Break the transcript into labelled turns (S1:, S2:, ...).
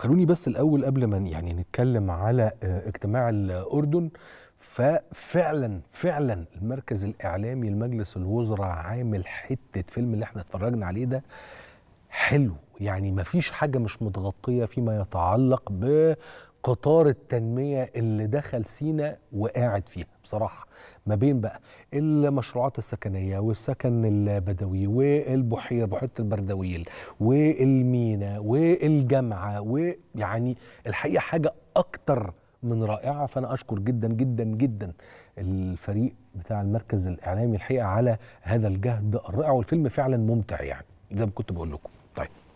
S1: خلوني بس الأول قبل ما يعني نتكلم على آه، اجتماع الأردن ففعلا فعلا المركز الإعلامي لمجلس الوزراء عامل حتة فيلم اللي احنا اتفرجنا عليه ده حلو يعني مفيش حاجة مش متغطية فيما يتعلق بقطار التنمية اللي دخل سينا وقاعد فيها بصراحة ما بين بقى المشروعات السكنية والسكن البدوي والبحيرة بحيرة البردويل والمينا والجامعه ويعني الحقيقه حاجه اكتر من رائعه فانا اشكر جدا جدا جدا الفريق بتاع المركز الاعلامي الحقيقه على هذا الجهد الرائع والفيلم فعلا ممتع يعني زي ما كنت بقول لكم طيب